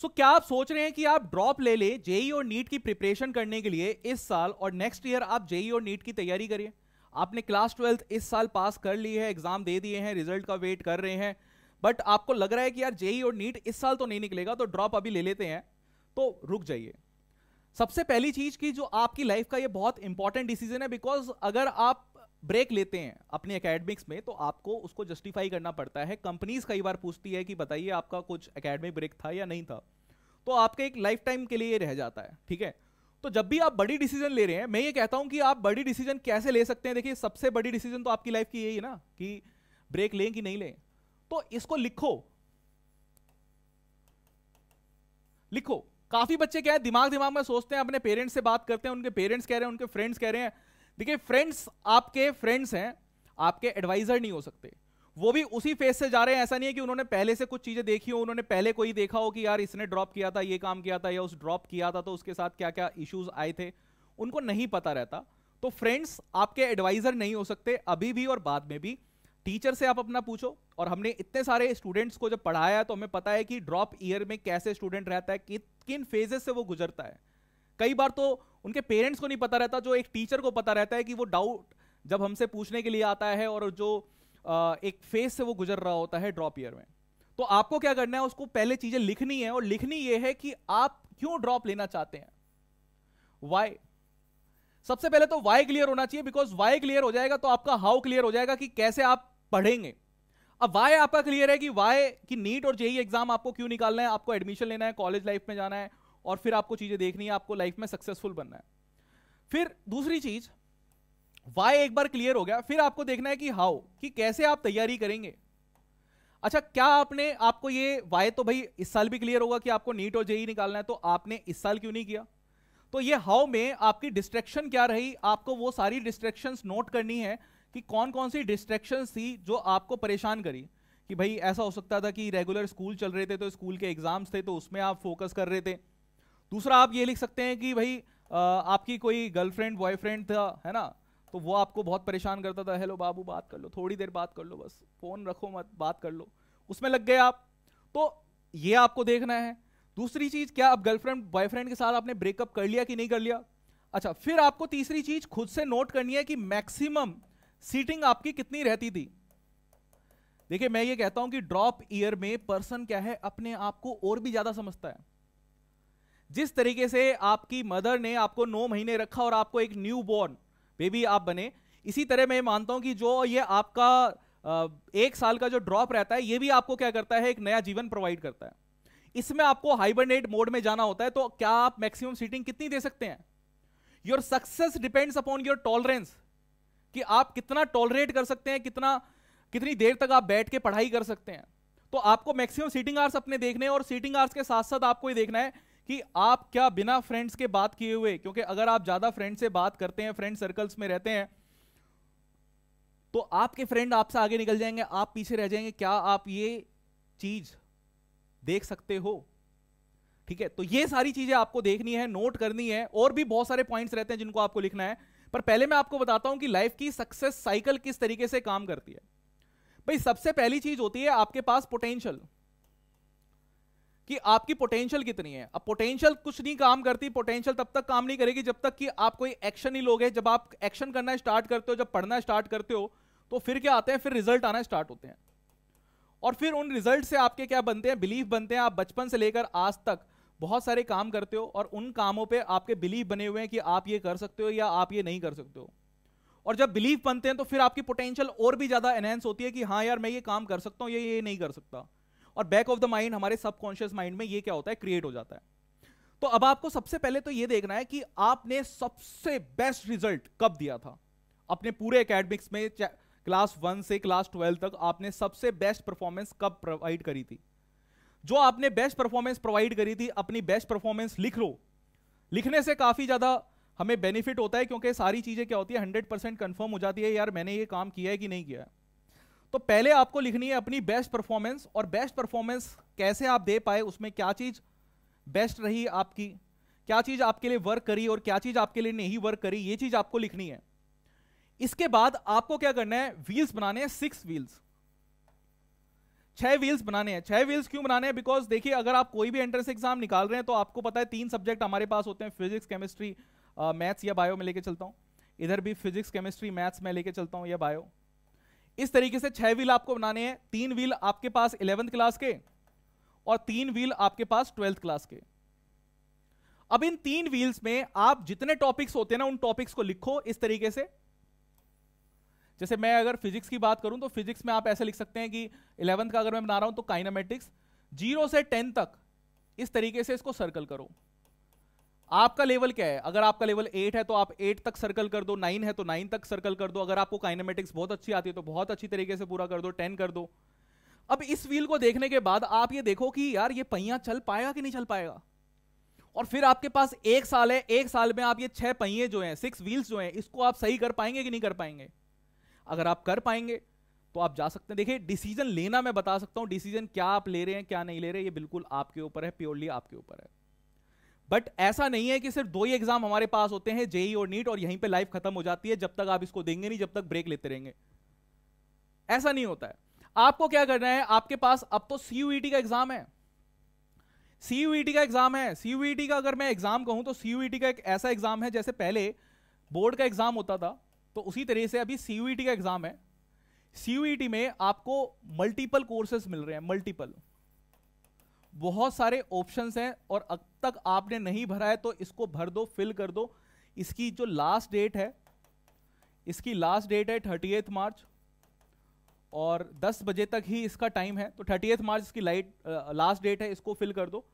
सो so, क्या आप सोच रहे हैं कि आप ड्रॉप ले ले जेई e और नीट की प्रिपरेशन करने के लिए इस साल और नेक्स्ट ईयर आप जेई e और नीट की तैयारी करिए आपने क्लास ट्वेल्थ इस साल पास कर ली है एग्जाम दे दिए हैं रिजल्ट का वेट कर रहे हैं बट आपको लग रहा है कि यार जेई e और नीट इस साल तो नहीं निकलेगा तो ड्रॉप अभी ले लेते हैं तो रुक जाइए सबसे पहली चीज की जो आपकी लाइफ का ये बहुत इंपॉर्टेंट डिसीजन है बिकॉज अगर आप ब्रेक लेते हैं अपने एकेडमिक्स में तो आपको उसको जस्टिफाई करना पड़ता है कंपनीज कई बार पूछती है कि बताइए आपका कुछ एकेडमिक ब्रेक था या नहीं था तो आपका एक लाइफ टाइम के लिए रह जाता है ठीक है तो जब भी आप बड़ी डिसीजन ले रहे हैं मैं ये कहता हूं कि आप बड़ी डिसीजन कैसे ले सकते हैं देखिए सबसे बड़ी डिसीजन तो आपकी लाइफ की यही है ना कि ब्रेक लें कि नहीं लें तो इसको लिखो लिखो काफी बच्चे क्या है दिमाग दिमाग में सोचते हैं अपने पेरेंट्स से बात करते हैं उनके पेरेंट्स कह रहे हैं उनके फ्रेंड्स कह रहे हैं देखिए फ्रेंड्स आपके फ्रेंड्स हैं आपके एडवाइजर नहीं हो सकते वो भी उसी फेज से जा रहे हैं ऐसा नहीं है कि उन्होंने पहले से कुछ चीजें देखी हो उन्होंने पहले कोई देखा हो कि यार इसने ड्रॉप किया था ये काम किया था या उस ड्रॉप किया था तो उसके साथ क्या क्या इश्यूज आए थे उनको नहीं पता रहता तो फ्रेंड्स आपके एडवाइजर नहीं हो सकते अभी भी और बाद में भी टीचर से आप अपना पूछो और हमने इतने सारे स्टूडेंट्स को जब पढ़ाया तो हमें पता है कि ड्रॉप ईयर में कैसे स्टूडेंट रहता है कि, किन फेजेस से वो गुजरता है कई बार तो उनके पेरेंट्स को नहीं पता रहता जो एक टीचर को पता रहता है कि वो डाउट जब हमसे पूछने के लिए आता है और जो एक फेस से वो गुजर रहा होता है ड्रॉप ईयर में तो आपको क्या करना है उसको पहले चीजें लिखनी है और लिखनी ये है कि आप क्यों ड्रॉप लेना चाहते हैं वाई सबसे पहले तो वाई क्लियर होना चाहिए बिकॉज वाई क्लियर हो जाएगा तो आपका हाउ क्लियर हो जाएगा कि कैसे आप पढ़ेंगे अब वाई आपका क्लियर है कि वाई की नीट और जेई एग्जाम आपको क्यों निकालना है आपको एडमिशन लेना है कॉलेज लाइफ में जाना है और फिर आपको चीजें देखनी है आपको लाइफ में सक्सेसफुल बनना है फिर दूसरी चीज वाई एक बार क्लियर हो गया फिर आपको देखना है कि हाउ कि कैसे आप तैयारी करेंगे अच्छा क्या आपने आपको ये वाई तो भाई इस साल भी क्लियर होगा कि आपको नीट और जेई निकालना है तो आपने इस साल क्यों नहीं किया तो ये हाउ में आपकी डिस्ट्रेक्शन क्या रही आपको वो सारी डिस्ट्रेक्शन नोट करनी है कि कौन कौन सी डिस्ट्रेक्शन थी जो आपको परेशान करी कि भाई ऐसा हो सकता था कि रेगुलर स्कूल चल रहे थे तो स्कूल के एग्जाम्स थे तो उसमें आप फोकस कर रहे थे दूसरा आप ये लिख सकते हैं कि भाई आपकी कोई गर्लफ्रेंड बॉयफ्रेंड था है ना तो वो आपको बहुत परेशान करता था हेलो बाबू बात कर लो थोड़ी देर बात कर लो बस फोन रखो मत बात कर लो उसमें लग गए आप तो ये आपको देखना है दूसरी चीज क्या आप गर्लफ्रेंड बॉयफ्रेंड के साथ आपने ब्रेकअप कर लिया कि नहीं कर लिया अच्छा फिर आपको तीसरी चीज खुद से नोट करनी है कि मैक्सिमम सीटिंग आपकी कितनी रहती थी देखिए मैं ये कहता हूं कि ड्रॉप ईयर में पर्सन क्या है अपने आप को और भी ज्यादा समझता है जिस तरीके से आपकी मदर ने आपको नौ महीने रखा और आपको एक न्यू बॉर्न बेबी आप बने इसी तरह मैं मानता हूं कि जो ये आपका एक साल का जो ड्रॉप रहता है ये भी आपको क्या करता है एक नया जीवन प्रोवाइड करता है इसमें आपको हाइबरनेट मोड में जाना होता है तो क्या आप मैक्सिमम सीटिंग कितनी दे सकते हैं your success depends upon your tolerance कि आप कितना टॉलरेट कर सकते हैं कितना कितनी देर तक आप बैठ के पढ़ाई कर सकते हैं तो आपको मैक्सिमम सीटिंग आर्स अपने देखने और सीटिंग आर्स के साथ साथ आपको ये देखना है कि आप क्या बिना फ्रेंड्स के बात किए हुए क्योंकि अगर आप ज्यादा फ्रेंड से बात करते हैं फ्रेंड सर्कल्स में रहते हैं तो आपके फ्रेंड आपसे आगे निकल जाएंगे आप पीछे रह जाएंगे क्या आप ये चीज देख सकते हो ठीक है तो ये सारी चीजें आपको देखनी है नोट करनी है और भी बहुत सारे पॉइंट्स रहते हैं जिनको आपको लिखना है पर पहले मैं आपको बताता हूं कि लाइफ की सक्सेस साइकिल किस तरीके से काम करती है भाई सबसे पहली चीज होती है आपके पास पोटेंशियल कि आपकी पोटेंशियल कितनी है अब पोटेंशियल कुछ नहीं काम करती पोटेंशियल तब तक काम नहीं करेगी जब तक कि आप कोई एक्शन नहीं लोगे जब आप एक्शन करना स्टार्ट करते हो जब पढ़ना स्टार्ट करते हो तो फिर क्या आते हैं फिर रिजल्ट आना स्टार्ट होते हैं और फिर उन रिजल्ट से आपके क्या बनते हैं बिलीफ बनते हैं आप बचपन से लेकर आज तक बहुत सारे काम करते हो और उन कामों पर आपके बिलीफ बने हुए हैं कि आप ये कर सकते हो या आप ये नहीं कर सकते हो और जब बिलीफ बनते हैं तो फिर आपकी पोटेंशियल और भी ज़्यादा एनहेंस होती है कि हाँ यार मैं ये काम कर सकता हूँ ये ये नहीं कर सकता और बैक ऑफ द माइंड हमारे सबकॉन्शियस माइंड में ये क्या होता है क्रिएट हो जाता है तो अब आपको सबसे पहले तो ये देखना है कि आपने सबसे बेस्ट रिजल्ट कब दिया था अपने पूरे एकेडमिक्स में क्लास वन से क्लास ट्वेल्व तक आपने सबसे बेस्ट परफॉर्मेंस कब प्रोवाइड करी थी जो आपने बेस्ट परफॉर्मेंस प्रोवाइड करी थी अपनी बेस्ट परफॉर्मेंस लिख लो लिखने से काफ़ी ज़्यादा हमें बेनिफिट होता है क्योंकि सारी चीज़ें क्या होती है हंड्रेड परसेंट कन्फर्म हो जाती है यार मैंने ये काम किया है कि नहीं किया है तो पहले आपको लिखनी है अपनी बेस्ट परफॉर्मेंस और बेस्ट परफॉर्मेंस कैसे आप दे पाए उसमें क्या चीज़ बेस्ट रही आपकी क्या चीज़ आपके लिए वर्क करी और क्या चीज़ आपके लिए नहीं वर्क करी ये चीज़ आपको लिखनी है इसके बाद आपको क्या करना है व्हील्स बनाने हैं सिक्स व्हील्स छह व्हील्स बनाने हैं छह व्हील्स क्यों बनाने हैं बिकॉज देखिए अगर आप कोई भी एंट्रेंस एग्जाम निकाल रहे हैं तो आपको पता है तीन सब्जेक्ट हमारे पास होते हैं फिजिक्स केमिस्ट्री मैथ्स या बायो में लेके चलता हूँ इधर भी फिजिक्स केमिस्ट्री मैथ्स में लेके चलता हूं या बायो इस तरीके से छह व्हील आपको बनाने हैं तीन व्हील आपके पास इलेवेंथ क्लास के और तीन व्हील आपके पास ट्वेल्थ क्लास के अब इन तीन व्हील्स में आप जितने टॉपिक्स होते हैं ना उन टॉपिक्स को लिखो इस तरीके से जैसे मैं अगर फिजिक्स की बात करूं तो फिजिक्स में आप ऐसे लिख सकते हैं कि इलेवंथ का अगर मैं बना रहा हूं तो काइनामेटिक्स जीरो से टेन तक इस तरीके से इसको सर्कल करो आपका लेवल क्या है अगर आपका लेवल एट है तो आप एट तक सर्कल कर दो नाइन है तो नाइन तक सर्कल कर दो अगर आपको काइनेमेटिक्स बहुत अच्छी आती है तो बहुत अच्छी तरीके से पूरा कर दो टेन कर दो अब इस व्हील को देखने के बाद आप ये देखो कि यार ये पहिया चल पाएगा कि नहीं चल पाएगा और फिर आपके पास एक साल है एक साल में आप ये छह पहिए जो हैं सिक्स व्हील्स जो हैं इसको आप सही कर पाएंगे कि नहीं कर पाएंगे अगर आप कर पाएंगे तो आप जा सकते हैं देखिए डिसीजन लेना मैं बता सकता हूं डिसीजन क्या आप ले रहे हैं क्या नहीं ले रहे ये बिल्कुल आपके ऊपर है प्योरली आपके ऊपर है बट ऐसा नहीं है कि सिर्फ दो ही एग्जाम हमारे पास होते हैं जेई e और नीट और यहीं पे लाइफ खत्म हो जाती है जब तक आप इसको देंगे नहीं जब तक ब्रेक लेते रहेंगे ऐसा नहीं होता है आपको क्या करना है आपके पास अब तो सीयूईटी e का एग्जाम है सीयूईटी e का एग्जाम है सीयूईटी का अगर मैं एग्जाम कहूं तो सीयूईटी का एक ऐसा एग्जाम है जैसे पहले बोर्ड का एग्जाम होता था तो उसी तरह से अभी सीयूईटी का एग्जाम है सीयूईटी में आपको मल्टीपल कोर्सेस मिल रहे हैं मल्टीपल बहुत सारे ऑप्शंस हैं और अब तक आपने नहीं भरा है तो इसको भर दो फिल कर दो इसकी जो लास्ट डेट है इसकी लास्ट डेट है थर्टी मार्च और 10 बजे तक ही इसका टाइम है तो थर्टी मार्च इसकी लाइट लास्ट डेट है इसको फिल कर दो